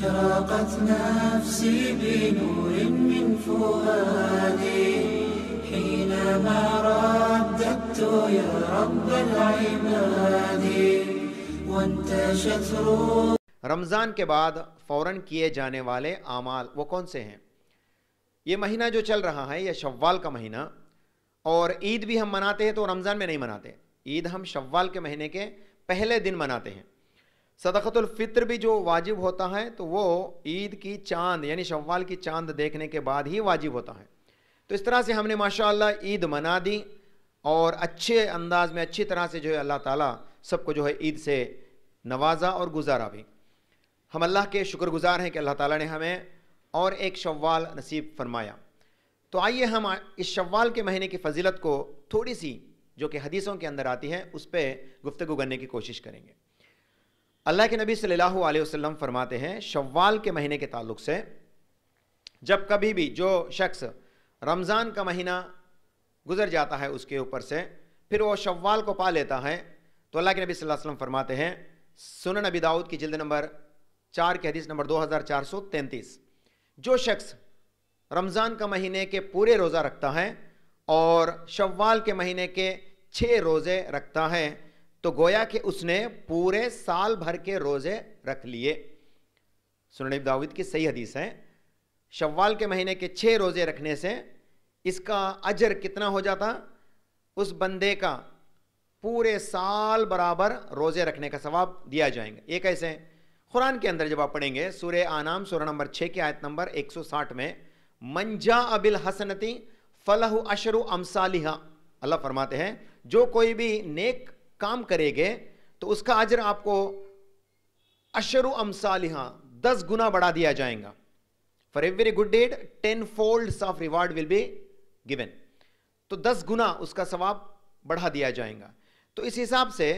اشرقت نفسي بنور من فؤادي حينما رددت يا رب العباد وانتشت روح रमज़ान के बाद फौरन किए जाने वाले आमाल वो कौन से हैं ये महीना जो चल रहा है यह शव्वाल का महीना और ईद भी हम मनाते हैं तो रमज़ान में नहीं मनाते ईद हम शव्वाल के महीने के पहले दिन मनाते हैं सदकतुल फितर भी जो वाजिब होता है तो वो ईद की चांद यानी शव्वाल की चांद देखने के बाद ही वाजिब होता है तो इस तरह से हमने माशाल्लाह ईद मना दी और अच्छे अंदाज में अच्छी तरह से जो है अल्लाह ताला सबको जो है ईद से नवाजा और गुजारा भी हम अल्लाह के शुक्रगुजार हैं कि अल्लाह ताला ने हमें और एक शव्वाल नसीब फरमाया तो आइए हम इस शव्वाल के महीने की फजीलत को थोड़ी सी जो कि हदीसों के अंदर आती है उस पर गुफ्तु करने की कोशिश करेंगे अल्लाह के नबी सल्लल्लाहु अलैहि वसल्लम फरमाते हैं शव्वाल के महीने के ताल्लुक से जब कभी भी जो शख्स रमज़ान का महीना गुजर जाता है उसके ऊपर से फिर वो शव्वाल को पा लेता है तो अल्लाह के नबी सल्लल्लाहु अलैहि वसल्लम फरमाते हैं सुन नबी दाऊद की जल्द नंबर चार के हदीस नंबर दो जो शख्स रमज़ान का महीने के पूरे रोज़ा रखता है और शव्वाल के महीने के छः रोज़े रखता है तो गोया कि उसने पूरे साल भर के रोजे रख लिए सुनिब दाऊद की सही हदीस है शव्वाल के महीने के छह रोजे रखने से इसका अजर कितना हो जाता उस बंदे का पूरे साल बराबर रोजे रखने का सवाब दिया जाएगा ये कैसे कुरान के अंदर जब आप पढ़ेंगे सूर्य आनाम सूर्य नंबर छः की आयत नंबर 160 में मंजा अबिल हसनती फलह अशरु अमसालिहा अल्लाह फरमाते हैं जो कोई भी नेक काम करेंगे तो उसका अजर आपको अशरु अमसालिहा दस गुना बढ़ा दिया जाएगा for every good deed tenfold of reward will be given तो दस गुना उसका सवाब बढ़ा दिया जाएगा तो इस हिसाब से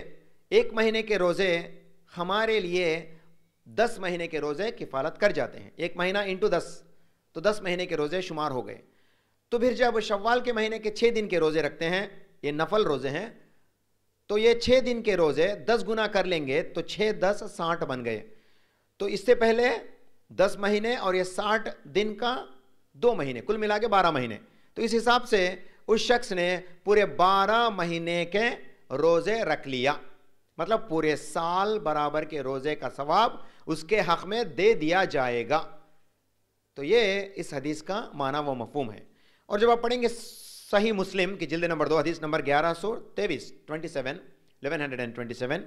एक महीने के रोज़े हमारे लिए दस महीने के रोज़े किफ़ालत कर जाते हैं एक महीना इंटू दस तो दस महीने के रोज़े शुमार हो गए तो फिर जब शव्वाल के महीने के छह दिन के रोज़े रखते हैं ये नफल रोज़े हैं तो ये छः दिन के रोज़े दस गुना कर लेंगे तो छः दस साठ बन गए तो इससे पहले दस महीने और ये साठ दिन का दो महीने कुल मिला के बारह महीने तो इस हिसाब से उस शख्स ने पूरे बारह महीने के रोज़े रख लिया मतलब पूरे साल बराबर के रोज़े का सवाब उसके हक में दे दिया जाएगा तो ये इस हदीस का माना व मफहम है और जब आप पढ़ेंगे सही मुस्लिम की जिल्द नंबर दो हदीस नंबर ग्यारह सौ तेईस twenty seven eleven hundred and twenty seven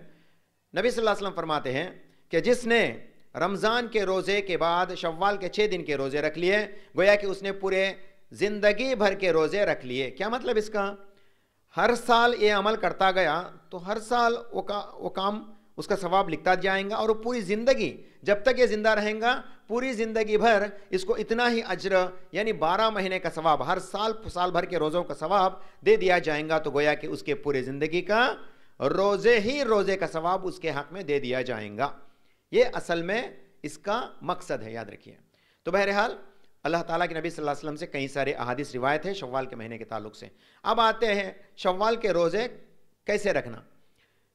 नबी सल्लल्लाहु अलैहि वसल्लम फरमाते हैं कि जिसने रमज़ान के रोज़े के बाद शव्वाल के छः दिन के रोज़े रख लिए गोया कि उसने पूरे ज़िंदगी भर के रोज़े रख लिए क्या मतलब इसका हर साल ये अमल करता गया तो हर साल वो का वो काम उसका सवाब लिखता जाएगा और वो पूरी ज़िंदगी जब तक ये ज़िंदा रहेगा पूरी ज़िंदगी भर इसको इतना ही अजर यानी बारह महीने का सवाब हर साल साल भर के रोज़ों का सवाब दे दिया जाएगा तो गोया कि उसके पूरे ज़िंदगी का रोज़े ही रोज़े का सवाब उसके हक में दे दिया जाएगा ये असल में इसका मकसद है याद रखिए तो बहरहाल अल्लाह ताला के नबी सल्लल्लाहु अलैहि वसल्लम से कई सारे अहादिस रिवायत है शव्वाल के महीने के ताल्लुक से अब आते हैं शव्वाल के रोज़े कैसे रखना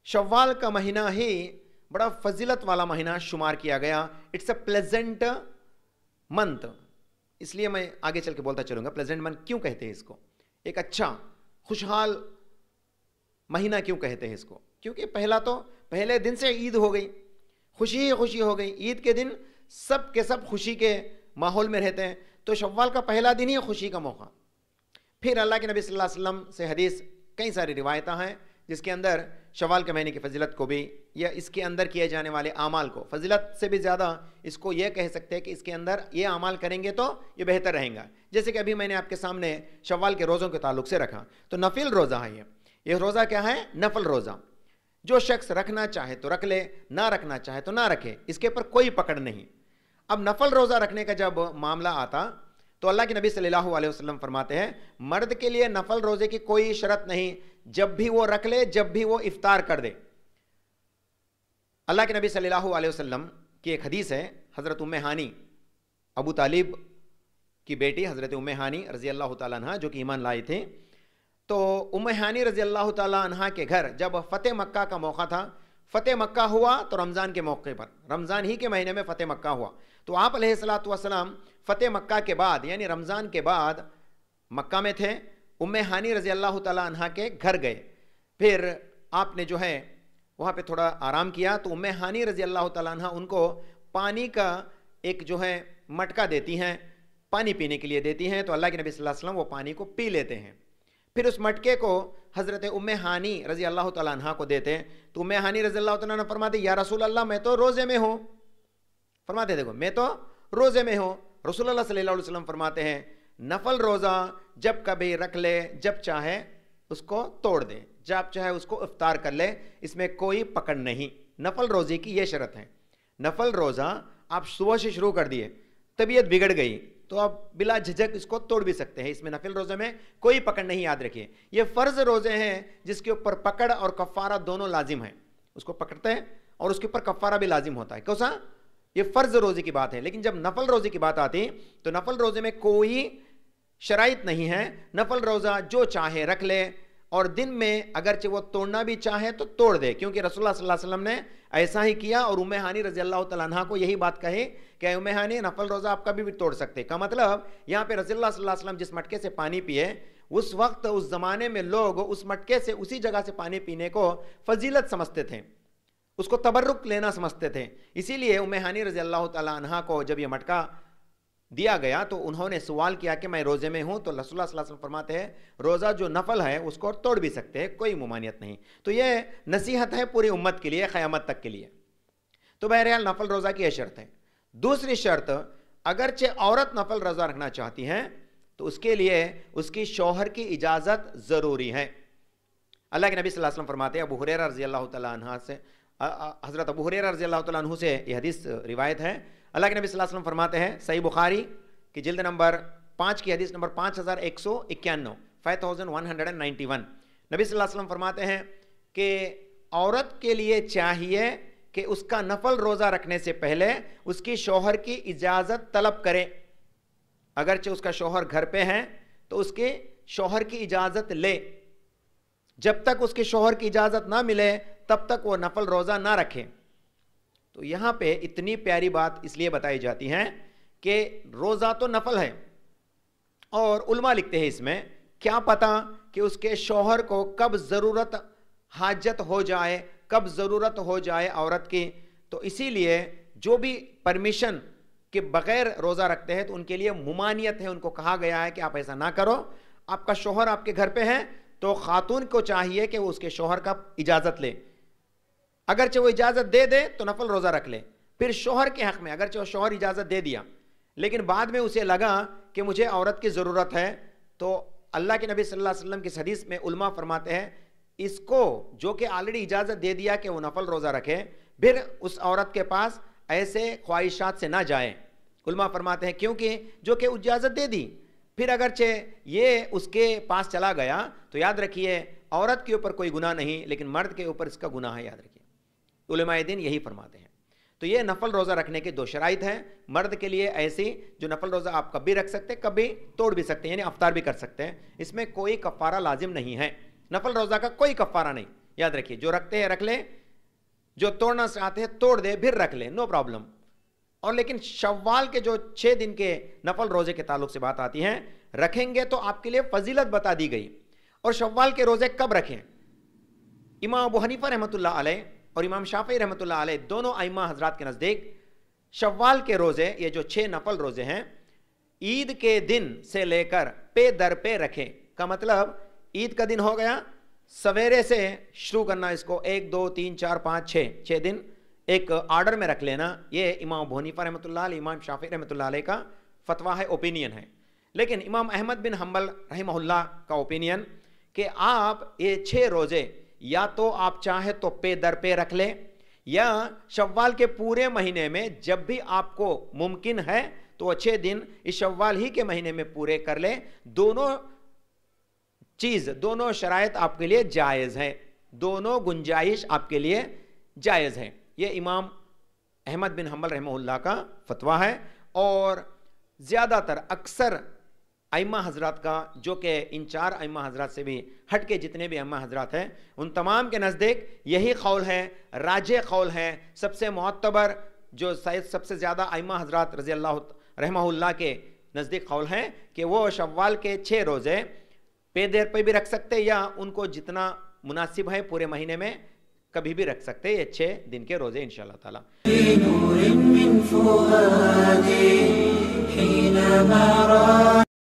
शव्वाल का महीना ही बड़ा फजीलत वाला महीना शुमार किया गया इट्स अ प्लेजेंट मंथ इसलिए मैं आगे चल के बोलता चलूंगा प्लेजेंट मंथ क्यों कहते हैं इसको एक अच्छा खुशहाल महीना क्यों कहते हैं इसको क्योंकि पहला तो पहले दिन से ईद हो गई खुशी ही खुशी हो गई ईद के दिन सब के सब खुशी के माहौल में रहते हैं तो शव्वाल का पहला दिन ही खुशी का मौका फिर अल्लाह के नबी सल्लल्लाहु अलैहि वसल्लम से हदीस कई सारी रिवायतें हैं जिसके अंदर शवाल के महीने की फजिलत को भी या इसके अंदर किए जाने वाले अमाल को फजिलत से भी ज़्यादा इसको यह कह सकते हैं कि इसके अंदर ये अमाल करेंगे तो ये बेहतर रहेगा जैसे कि अभी मैंने आपके सामने शवाल के रोज़ों के ताल्लुक से रखा तो नफिल रोज़ा है ये ये रोज़ा क्या है नफल रोज़ा जो शख्स रखना चाहे तो रख ले ना रखना चाहे तो ना रखे इसके ऊपर कोई पकड़ नहीं अब नफल रोज़ा रखने का जब मामला आता तो अल्लाह के नबी सल्लल्लाहु अलैहि वसल्लम फरमाते हैं मर्द के लिए नफल रोज़े की कोई शरत नहीं जब भी वो रख ले जब भी वो इफ्तार कर दे अल्लाह के नबी सल्लल्लाहु अलैहि वसल्लम की एक हदीस है हज़रत उम हानी अबू तालिब की बेटी हज़रत उम हानी रज़ी अल्लाह तह जो कि ईमान लाई थी तो उम हानी रज़ी अल्लाह तह के घर जब फ़तेह मक्का का मौका था फ़तेह मक्का हुआ तो रमज़ान के मौके पर रमज़ान ही के महीने में फ़तेह मक्का हुआ तो आप सलाम फ़तेह मक्का के बाद यानी रमज़ान के बाद मक्का में थे उम हानी रज़ी अल्लाह तह के घर गए फिर आपने जो है वहाँ पे थोड़ा आराम किया तो उम हानी रज़ी अल्लाह तह उनको पानी का एक जो है मटका देती हैं पानी पीने के लिए देती हैं तो अल्लाह के नबी वसल्लम वो पानी को पी लेते हैं फिर उस मटके को हज़रत उम हानी रज़ी अल्लाह तह को देते तो उम हानी रज़ी अल्लाह तह फरमाते या रसूल अल्लाह मैं तो रोज़े में हूँ फरमाते देखो मैं तो रोज़े में हूँ रसूल अल्लाह सल्लल्लाहु फरमाते हैं नफल रोज़ा जब कभी रख ले जब चाहे उसको तोड़ दे जब चाहे उसको इफ्तार कर ले इसमें कोई पकड़ नहीं नफल रोज़े की ये शरत है नफल रोज़ा आप सुबह से शुरू कर दिए तबीयत बिगड़ गई तो आप बिला झिझक इसको तोड़ भी सकते हैं इसमें नफिल रोज़े में कोई पकड़ नहीं याद रखिए ये फ़र्ज़ रोज़े हैं जिसके ऊपर पकड़ और कफ़ारा दोनों लाजिम है उसको पकड़ते हैं और उसके ऊपर कफ़ारा भी लाजिम होता है क्यों सा ये फ़र्ज़ रोज़े की बात है लेकिन जब नफल रोज़े की बात आती तो नफल रोज़े में कोई शराइत नहीं है नफल रोज़ा जो चाहे रख ले और दिन में अगरचे वो तोड़ना भी चाहे तो तोड़ दे क्योंकि रसोल्ला वसलम ने ऐसा ही किया और उम हानि रजी अल्लाह तह को यही बात कही कि उम हानि नफल रोज़ा आप कभी भी तोड़ सकते का मतलब यहाँ पे रसोल्ला वसलम जिस मटके से पानी पिए उस वक्त उस ज़माने में लोग उस मटके से उसी जगह से पानी पीने को फजीलत समझते थे उसको तबर्रुक लेना समझते थे इसीलिए उम हानि रजी अल्लाह तह को जब यह मटका दिया गया तो उन्होंने सवाल किया कि मैं रोज़े में हूँ तो रसोल्ला वसल्लम फरमाते हैं रोज़ा जो नफल है उसको तोड़ भी सकते हैं कोई ममानियत नहीं तो ये नसीहत है पूरी उम्मत के लिए क़यामत तक के लिए तो बहरहाल नफल रोज़ा की यह शर्त है दूसरी शर्त अगरचे औरत नफल रोज़ा रखना चाहती हैं तो उसके लिए उसकी शौहर की इजाज़त ज़रूरी है अल्लाह के नबी वसल्लम फरमाते अबू हुररा रजी अल्लाह तह से हज़रत अबू हुररा रजी अल्लाह तह से यह हदीस रिवायत है अल्लाह के नबी वसल्लम फरमाते हैं सही बुखारी की जिल्द नंबर पाँच की हदीस नंबर पाँच हज़ार एक सौ इक्यानवे five thousand one hundred and ninety one नबी वसल्लम फरमाते हैं कि औरत के लिए चाहिए कि उसका नफल रोज़ा रखने से पहले उसकी शोहर की इजाज़त तलब करे अगरचे उसका शोहर घर पर है तो उसके शोहर की इजाज़त ले जब तक उसके शोहर की इजाज़त ना मिले तब तक वो नफल रोज़ा ना रखें तो यहाँ पे इतनी प्यारी बात इसलिए बताई जाती है कि रोज़ा तो नफल है और उल्मा लिखते हैं इसमें क्या पता कि उसके शोहर को कब ज़रूरत हाजत हो जाए कब ज़रूरत हो जाए औरत की तो इसीलिए जो भी परमिशन के बगैर रोज़ा रखते हैं तो उनके लिए मुमानियत है उनको कहा गया है कि आप ऐसा ना करो आपका शोहर आपके घर पे है तो खातून को चाहिए कि वो उसके शोहर का इजाज़त ले अगरचे वो इजाज़त दे दे तो नफल रोज़ा रख ले फिर शोहर के हक़ में अगरचे वो शोहर इजाज़त दे दिया लेकिन बाद में उसे लगा कि मुझे औरत की ज़रूरत है तो अल्लाह के नबी सल्लल्लाहु अलैहि वसल्लम की हदीस में उल्मा फरमाते हैं इसको जो कि ऑलरेडी इजाज़त दे दिया कि वो नफल रोज़ा रखे फिर उस औरत के पास ऐसे ख्वाहिशात से ना जाए उल्मा फरमाते हैं क्योंकि जो कि इजाज़त दे दी फिर अगरचे ये उसके पास चला गया तो याद रखिए औरत के ऊपर कोई गुनाह नहीं लेकिन मर्द के ऊपर इसका गुनाह है याद रखिए उलमाए दिन यही फरमाते हैं तो ये नफल रोज़ा रखने के दो शराइत हैं मर्द के लिए ऐसी जो नफल रोज़ा आप कभी रख सकते हैं कभी तोड़ भी सकते हैं यानी अफ्तार भी कर सकते हैं इसमें कोई कफ़ारा लाजिम नहीं है नफल रोज़ा का कोई कफ़ारा नहीं याद रखिए जो रखते हैं रख लें जो तोड़ना चाहते हैं तोड़ दे फिर रख लें नो प्रॉब्लम और लेकिन शव्वाल के जो छः दिन के नफल रोज़े के ताल्लुक से बात आती है रखेंगे तो आपके लिए फजीलत बता दी गई और शव्वाल के रोज़े कब रखें इमाम अबू हनीफा रहमतुल्लाह अलैह और इमाम शाफी रहमत आल दोनों आइमा हजरात के नज़दीक शव्वाल के रोज़े ये जो छः नफल रोज़े हैं ईद के दिन से लेकर पे दर पे रखें का मतलब ईद का दिन हो गया सवेरे से शुरू करना इसको एक दो तीन चार पाँच छः छः दिन एक आर्डर में रख लेना ये इमाम भोनीफा रहमत इमाम शाफी रहमत का फतवा है ओपिनियन है लेकिन इमाम अहमद बिन हम्बल रही का ओपिनियन कि आप ये छः रोज़े या तो आप चाहे तो पे दर पे रख लें या शव्वाल के पूरे महीने में जब भी आपको मुमकिन है तो अच्छे दिन इस शव्वाल ही के महीने में पूरे कर लें दोनों चीज दोनों शराय आपके लिए जायज़ हैं दोनों गुंजाइश आपके लिए जायज़ हैं ये इमाम अहमद बिन हमल रहमोल्ला का फतवा है और ज़्यादातर अक्सर आइमा हजरात का जो कि इन चार आइमा हजरात से भी हट के जितने भी अम्मा हजरात हैं उन तमाम के नज़दीक यही कौल है राज कौल है सबसे महतबर जो शायद सबसे ज़्यादा आइमा हजरात रज़ी अल्लाह रहमा के नज़दीक कौल हैं कि वो शवाल के छः रोज़े पे देर पर भी रख सकते या उनको जितना मुनासिब है पूरे महीने में कभी भी रख सकते ये छः दिन के रोज़े इन तला